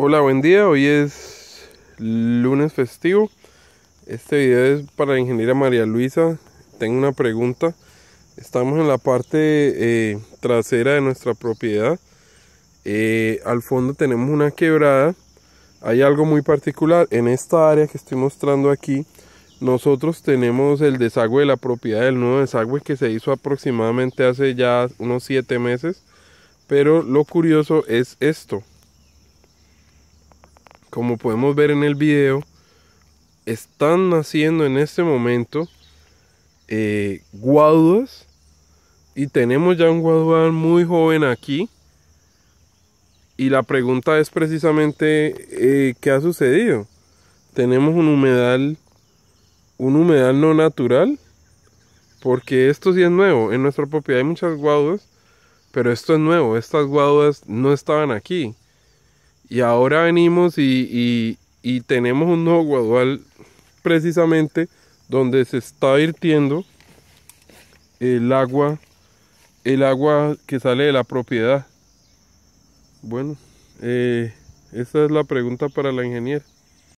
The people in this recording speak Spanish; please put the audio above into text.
Hola, buen día. Hoy es lunes festivo. Este video es para la ingeniera María Luisa. Tengo una pregunta. Estamos en la parte eh, trasera de nuestra propiedad. Eh, al fondo tenemos una quebrada. Hay algo muy particular. En esta área que estoy mostrando aquí, nosotros tenemos el desagüe de la propiedad El nuevo desagüe que se hizo aproximadamente hace ya unos 7 meses. Pero lo curioso es esto como podemos ver en el video, están naciendo en este momento eh, Y tenemos ya un guado muy joven aquí. Y la pregunta es precisamente eh, qué ha sucedido. Tenemos un humedal, un humedal no natural. Porque esto sí es nuevo. En nuestra propiedad hay muchas guados, Pero esto es nuevo. Estas guaduas no estaban aquí. Y ahora venimos y, tenemos un nuevo guadual precisamente donde se está virtiendo el agua, el agua que sale de la propiedad. Bueno, eh, esa es la pregunta para la ingeniera.